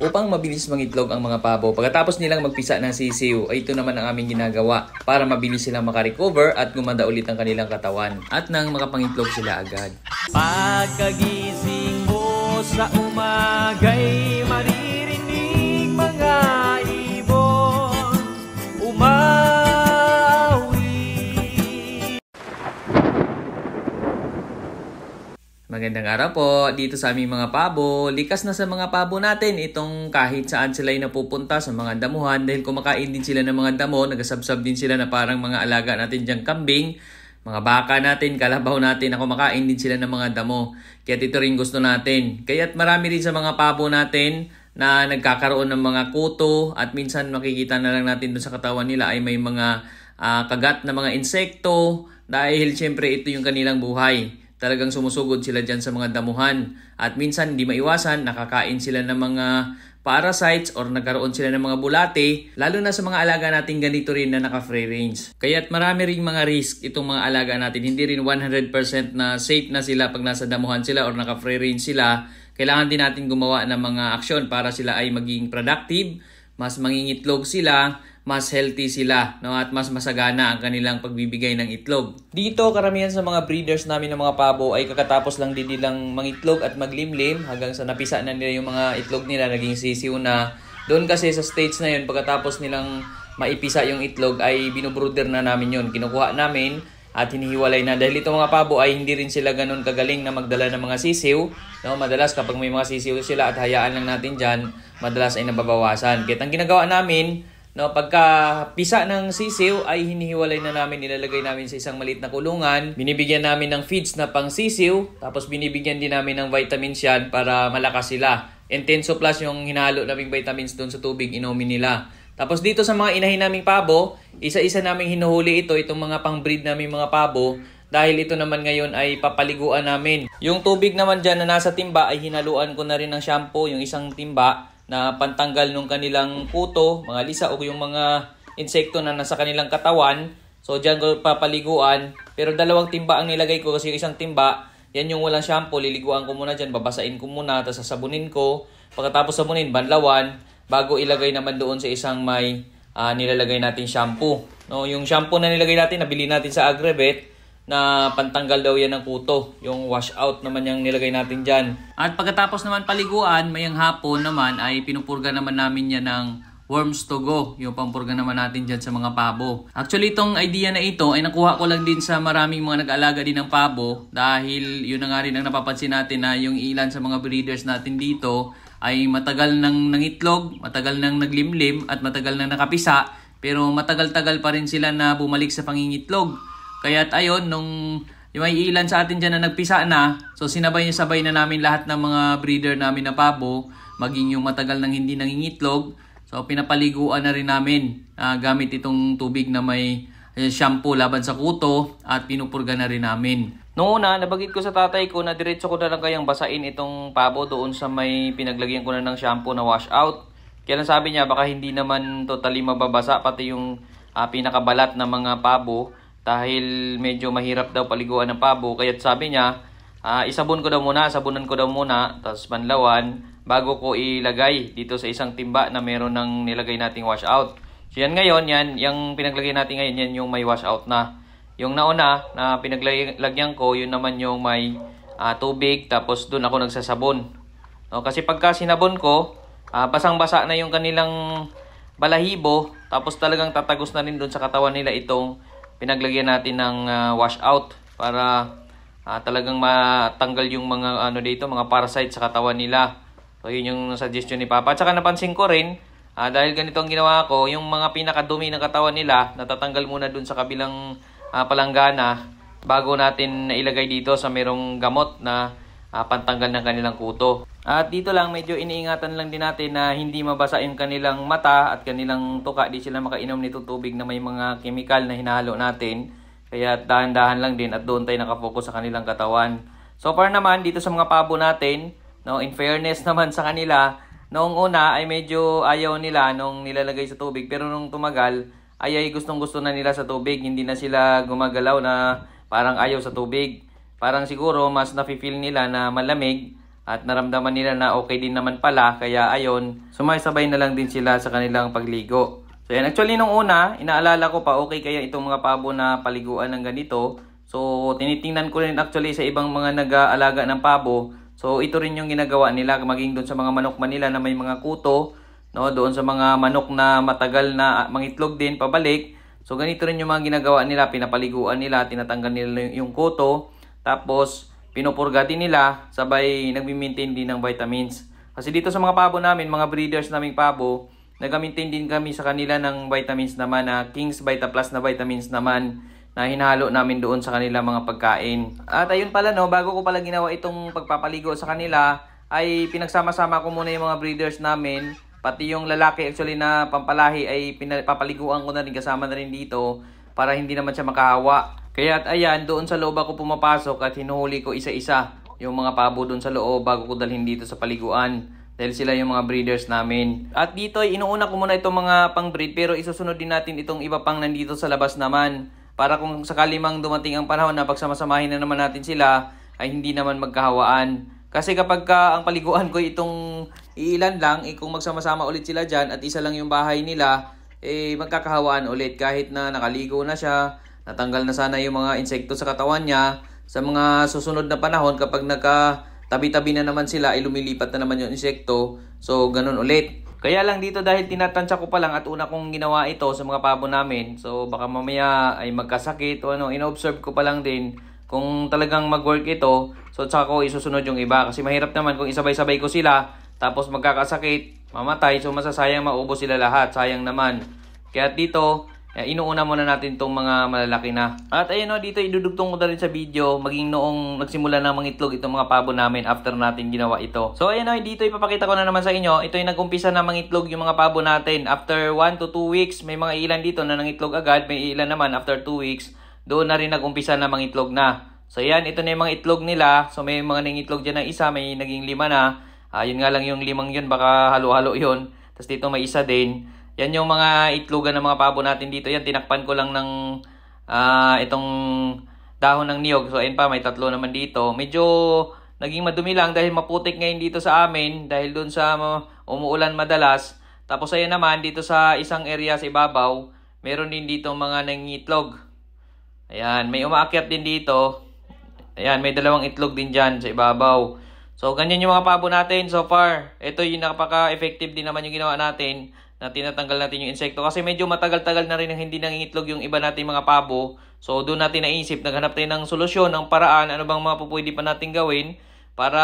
upang mabilis mangitlog ang mga pabo. Pagkatapos nilang magpisa ng sisiw, ito naman ang aming ginagawa para mabilis silang makarecover at gumanda ulit ang kanilang katawan at nang makapangitlog sila agad. Pagkagising mo sa umagay Magandang araw po dito sa aming mga pabo. Likas na sa mga pabo natin itong kahit saan sila ay napupunta sa mga damuhan dahil kumakain din sila ng mga damo, nagasabsab din sila na parang mga alaga natin diyang kambing, mga baka natin, kalabaw natin na kumakain din sila ng mga damo. Kaya dito rin gusto natin. Kaya't marami din sa mga pabo natin na nagkakaroon ng mga kuto at minsan makikita na lang natin doon sa katawan nila ay may mga uh, kagat na mga insekto dahil siyempre ito yung kanilang buhay. Talagang sumusugod sila dyan sa mga damuhan at minsan hindi maiwasan nakakain sila ng mga parasites or nagkaroon sila ng mga bulate, lalo na sa mga alaga natin ganito rin na naka-free range. Kaya't marami ring mga risk itong mga alaga natin. Hindi rin 100% na safe na sila pag nasa damuhan sila or naka-free range sila. Kailangan din natin gumawa ng mga aksyon para sila ay maging productive mas mangingitlog sila, mas healthy sila no? at mas masagana ang kanilang pagbibigay ng itlog. Dito, karamihan sa mga breeders namin ng mga pabo ay kakatapos lang din nilang mangitlog at maglimlim hanggang sa napisa na nila yung mga itlog nila, naging sisiw na. Doon kasi sa stage na yun, pagkatapos nilang maipisa yung itlog ay binubrooder na namin yun. Kinukuha namin at hinihiwalay na. Dahil itong mga pabo ay hindi rin sila ganun kagaling na magdala ng mga sisiw. No, madalas kapag may mga sisiw sila at hayaan lang natin dyan, madalas ay nababawasan. Kaya ang ginagawa namin, no, pagka pisa ng sisiw ay hinihiwalay na namin, nilalagay namin sa isang maliit na kulungan. Binibigyan namin ng feeds na pang sisiw, tapos binibigyan din namin ng vitamins yan para malakas sila. Intenso plus yung hinalo naming vitamins doon sa tubig, inumin nila. Tapos dito sa mga inahin naming pabo, isa-isa naming hinuhuli ito, itong mga pang-breed naming mga pabo, dahil ito naman ngayon ay papaliguan namin. Yung tubig naman dyan na nasa timba ay hinaluan ko na rin ng shampoo, yung isang timba na pantanggal nung kanilang kuto, mga lisa o yung mga insekto na nasa kanilang katawan. So dyan ko papaliguan, pero dalawang timba ang nilagay ko kasi yung isang timba, yan yung walang shampoo, liliguan ko muna dyan, babasain ko muna, tapos sasabunin ko. Pagkatapos sabunin, banlawan, bago ilagay naman doon sa isang may uh, nilalagay natin shampoo. No, yung shampoo na nilagay natin, nabili natin sa Agribet, na pantanggal daw yan ng kuto. Yung wash out naman yung nilagay natin dyan. At pagkatapos naman paliguan, mayang hapon naman ay pinupurga naman namin yan ng worms to go. Yung pampurga naman natin dyan sa mga pabo. Actually itong idea na ito ay nakuha ko lang din sa maraming mga nag-alaga din ng pabo. Dahil yun na nga rin ang napapansin natin na yung ilan sa mga breeders natin dito ay matagal nang nangitlog, matagal nang naglimlim at matagal nang nakapisa pero matagal-tagal pa rin sila na bumalik sa pangingitlog. Kaya't ayon, nung yung may ilan sa atin dyan na nagpisa na, so sinabay niya sabay na namin lahat ng mga breeder namin na pabo, maging yung matagal nang hindi nangingitlog. So pinapaliguan na rin namin uh, gamit itong tubig na may eh, shampoo laban sa kuto at pinupurga na rin namin. Noong una, nabagit ko sa tatay ko na diretso ko na lang kayang basain itong pabo doon sa may pinaglagyan ko na ng shampoo na wash out. Kaya lang sabi niya baka hindi naman totally mababasa pati yung uh, pinakabalat ng mga pabo dahil medyo mahirap daw paliguan ng pabo. Kaya sabi niya, uh, isabon ko daw muna, sabunan ko daw muna, tapos banlawan bago ko ilagay dito sa isang timba na meron ng nilagay nating wash out. So yan ngayon, yan, yung pinaglagay natin ngayon, yan yung may washout na. Yung nauna na pinaglagyan ko, yun naman yung may uh, tubig tapos doon ako nagsasabon. No, kasi pagka sinabon ko, uh, basang-basa na yung kanilang balahibo tapos talagang tatagos na rin doon sa katawan nila itong pinaglagyan natin ng uh, washout para uh, talagang matanggal yung mga ano dito, mga parasites sa katawan nila. So yun yung suggestion ni Papa. At saka napansin ko rin, Ah, dahil ganito ang ginawa ko, yung mga pinakadumi ng katawan nila, natatanggal muna dun sa kabilang ah, palanggana bago natin ilagay dito sa mayroong gamot na ah, pantanggal ng kanilang kuto. At dito lang medyo iniingatan lang din natin na hindi mabasa yung kanilang mata at kanilang tuka. Di sila makainom nito tubig na may mga kemikal na hinahalo natin. Kaya dahan-dahan lang din at doon tayo nakafocus sa kanilang katawan. So far naman dito sa mga pabo natin, no, in fairness naman sa kanila, Noong una ay medyo ayaw nila nung nilalagay sa tubig pero nung tumagal ay ay gustong gusto na nila sa tubig. Hindi na sila gumagalaw na parang ayaw sa tubig. Parang siguro mas nafe-feel nila na malamig at naramdaman nila na okay din naman pala kaya ayon sumasabay na lang din sila sa kanilang pagligo. So yan actually nung una inaalala ko pa okay kaya itong mga pabo na paliguan ng ganito. So tinitingnan ko rin actually sa ibang mga nag-aalaga ng pabo So ito rin yung ginagawa nila maging doon sa mga manok Manila na may mga kuto, no, doon sa mga manok na matagal na mangitlog din pabalik. So ganito rin yung mga ginagawa nila, pinapaliguan nila, tinatanggal nila yung kuto, tapos pinupurga din nila, sabay nagmi-maintain din ng vitamins. Kasi dito sa mga pabo namin, mga breeders naming pabo, nagmi-maintain din kami sa kanila ng vitamins naman na King's Vita Plus na vitamins naman na hinalo namin doon sa kanila mga pagkain. At ayun pala no, bago ko pala ginawa itong pagpapaligo sa kanila, ay pinagsama-sama ko muna yung mga breeders namin. Pati yung lalaki actually na pampalahi ay pinapaliguan ko na rin kasama na rin dito para hindi naman siya makahawa. Kaya at ayan, doon sa loob ako pumapasok at hinuhuli ko isa-isa yung mga pabo doon sa loob bago ko dalhin dito sa paliguan dahil sila yung mga breeders namin. At dito ay inuuna ko muna itong mga pang-breed pero isusunod din natin itong iba pang nandito sa labas naman para kung sakali mang dumating ang panahon na pagsamasamahin na naman natin sila ay hindi naman magkahawaan. Kasi kapag ka, ang paliguan ko itong iilan lang, eh, kung magsamasama ulit sila dyan at isa lang yung bahay nila, eh, magkakahawaan ulit kahit na nakaligo na siya, natanggal na sana yung mga insekto sa katawan niya. Sa mga susunod na panahon, kapag nakatabi tabi na naman sila, ay lumilipat na naman yung insekto. So, ganun ulit. Kaya lang dito dahil tinatansya ko pa lang at una kong ginawa ito sa mga pabo namin. So baka mamaya ay magkasakit o ano. Inobserve ko pa lang din kung talagang mag-work ito. So tsaka ko isusunod yung iba. Kasi mahirap naman kung isabay-sabay ko sila tapos magkakasakit, mamatay. So masasayang maubos sila lahat. Sayang naman. Kaya dito eh, inuuna muna natin tong mga malalaki na. At ayun o, dito idudugtong ko na rin sa video, maging noong nagsimula na mangitlog itong mga pabo namin after natin ginawa ito. So ayun o, dito ipapakita ko na naman sa inyo, ito yung nagumpisa na mangitlog yung mga pabo natin. After 1 to 2 weeks, may mga ilan dito na nangitlog agad, may ilan naman after 2 weeks, doon na rin nagumpisa na mangitlog na. So yan, ito na yung mga itlog nila. So may mga nangitlog dyan na isa, may naging lima na. Ayun ah, uh, nga lang yung limang yun, baka halo-halo yun. Tapos dito may isa din. Yan yung mga itlogan ng mga pabo natin dito. Yan, tinakpan ko lang ng uh, itong dahon ng niyog. So, ayun pa, may tatlo naman dito. Medyo naging madumi lang dahil maputik ngayon dito sa amin. Dahil dun sa umuulan madalas. Tapos, ayun naman, dito sa isang area sa ibabaw, meron din dito mga nangitlog. Ayan, may umaakyat din dito. Ayan, may dalawang itlog din dyan sa ibabaw. So, ganyan yung mga pabo natin so far. Ito yung napaka-effective din naman yung ginawa natin na tinatanggal natin yung insekto. Kasi medyo matagal-tagal na rin na hindi nangingitlog yung iba nating mga pabo. So doon natin naisip, naghanap tayo ng solusyon, ng paraan, ano bang mga pupwede pa natin gawin para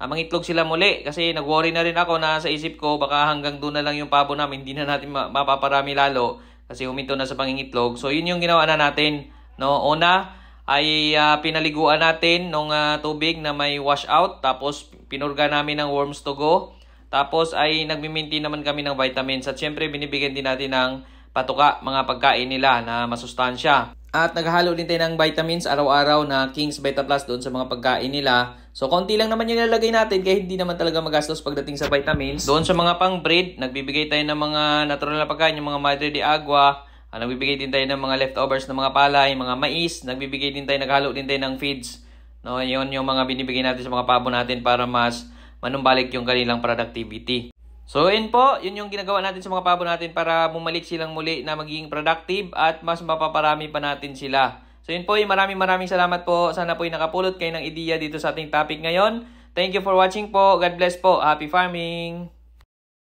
ah, mangitlog sila muli. Kasi nag-worry na rin ako na sa isip ko, baka hanggang doon na lang yung pabo namin, hindi na natin mapaparami lalo kasi huminto na sa pangingitlog. So yun yung ginawa na natin. No? Una, ay uh, pinaliguan natin ng uh, ah, tubig na may wash out tapos pinurga namin ng worms to go tapos ay nagmiminti naman kami ng vitamins at syempre binibigyan din natin ng patuka mga pagkain nila na masustansya. At naghahalo din tayo ng vitamins araw-araw na King's Beta Plus doon sa mga pagkain nila. So, konti lang naman yung nalagay natin kaya hindi naman talaga magastos pagdating sa vitamins. Doon sa mga pang bread, nagbibigay tayo ng mga natural na pagkain, yung mga Madre de Agua. Uh, nagbibigay din tayo ng mga leftovers ng mga palay, mga mais. Nagbibigay din tayo, naghalo din tayo ng feeds. No, yun yung mga binibigay natin sa mga pabo natin para mas manumbalik yung kanilang productivity. So yun po, yun yung ginagawa natin sa mga pabo natin para bumalik silang muli na magiging productive at mas mapaparami pa natin sila. So yun po, maraming maraming salamat po. Sana po yung nakapulot kayo ng ideya dito sa ating topic ngayon. Thank you for watching po. God bless po. Happy farming!